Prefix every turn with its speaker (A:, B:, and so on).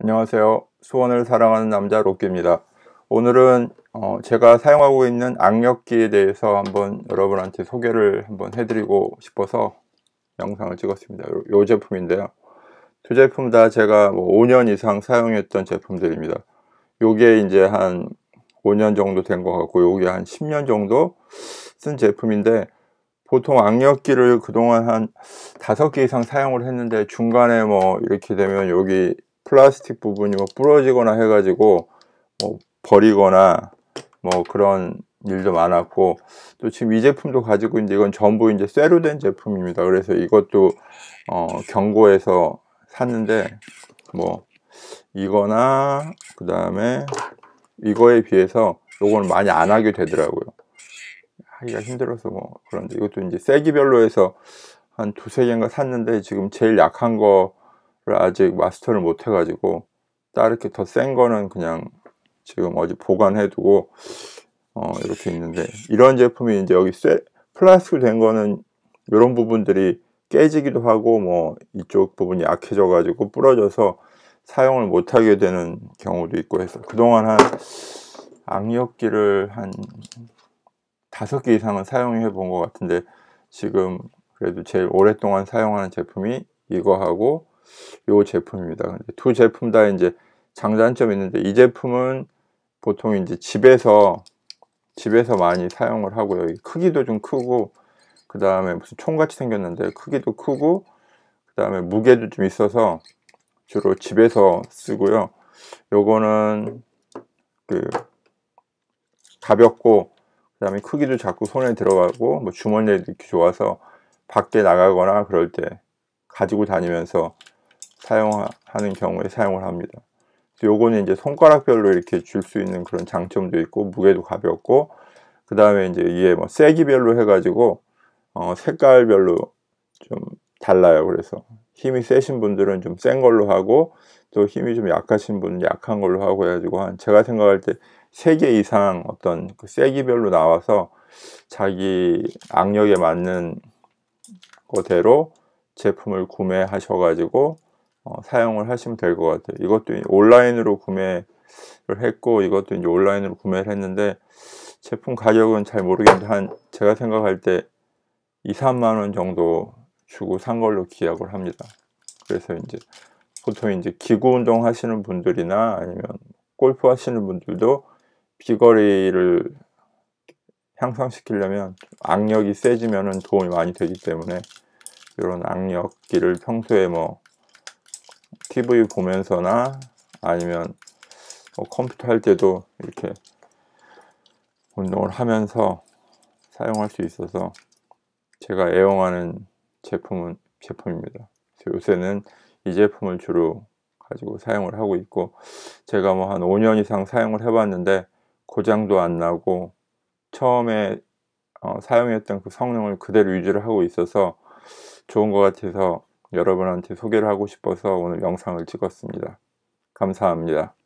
A: 안녕하세요 수원을 사랑하는 남자 로끼입니다 오늘은 어 제가 사용하고 있는 악력기에 대해서 한번 여러분한테 소개를 한번 해드리고 싶어서 영상을 찍었습니다 요, 요 제품인데요 두 제품 다 제가 뭐 5년 이상 사용했던 제품들입니다 요게 이제 한 5년 정도 된 것 같고 요게 한 10년 정도 쓴 제품인데 보통 악력기를 그동안 한 5개 이상 사용을 했는데 중간에 뭐 이렇게 되면 여기 플라스틱 부분이 뭐 부러지거나 해가지고 뭐 버리거나 뭐 그런 일도 많았고 또 지금 이 제품도 가지고 이제 이건 전부 이제 쇠로 된 제품입니다. 그래서 이것도 어경고해서 샀는데 뭐 이거나 그 다음에 이거에 비해서 요건 많이 안 하게 되더라고요. 하기가 힘들어서 뭐 그런데 이것도 이제 세기별로 해서 한 두 세 개인가 샀는데 지금 제일 약한 거 아직 마스터를 못 해가지고 따르게 더 센 거는 그냥 지금 어제 보관해두고 어, 이렇게 있는데 이런 제품이 이제 여기 쇠, 플라스틱 된 거는 이런 부분들이 깨지기도 하고 뭐 이쪽 부분이 약해져 가지고 부러져서 사용을 못하게 되는 경우도 있고 해서 그동안 한 악력기를 한 다섯 개 이상은 사용해 본 것 같은데 지금 그래도 제일 오랫동안 사용하는 제품이 이거하고 요 제품입니다. 두 제품 다 이제 장단점이 있는데 이 제품은 보통 이제 집에서 집에서 많이 사용을 하고요. 크기도 좀 크고 그 다음에 무슨 총같이 생겼는데 크기도 크고 그 다음에 무게도 좀 있어서 주로 집에서 쓰고요. 요거는 그 가볍고 그 다음에 크기도 자꾸 손에 들어가고 뭐 주머니에도 좋아서 밖에 나가거나 그럴 때 가지고 다니면서 사용하는 경우에 사용을 합니다. 요거는 이제 손가락별로 이렇게 줄 수 있는 그런 장점도 있고 무게도 가볍고 그 다음에 이제 이게 뭐 세기별로 해가지고 어 색깔별로 좀 달라요. 그래서 힘이 세신 분들은 좀 센 걸로 하고 또 힘이 좀 약하신 분은 약한 걸로 하고 해가지고 한 제가 생각할 때 세 개 이상 어떤 그 세기별로 나와서 자기 악력에 맞는 그대로 제품을 구매하셔가지고 어, 사용을 하시면 될 것 같아요. 이것도 온라인으로 구매를 했고 이것도 이제 온라인으로 구매를 했는데 제품 가격은 잘 모르겠는데 한 제가 생각할 때 2, 3만 원 정도 주고 산 걸로 기억을 합니다. 그래서 이제 보통 이제 기구 운동 하시는 분들이나 아니면 골프 하시는 분들도 비거리를 향상시키려면 악력이 세지면 도움이 많이 되기 때문에 이런 악력기를 평소에 뭐 TV 보면서나 아니면 뭐 컴퓨터 할 때도 이렇게 운동을 하면서 사용할 수 있어서 제가 애용하는 제품은 제품입니다. 요새는 이 제품을 주로 가지고 사용을 하고 있고 제가 뭐 한 5년 이상 사용을 해봤는데 고장도 안 나고 처음에 어, 사용했던 그 성능을 그대로 유지를 하고 있어서 좋은 것 같아서 여러분한테 소개를 하고 싶어서 오늘 영상을 찍었습니다. 감사합니다.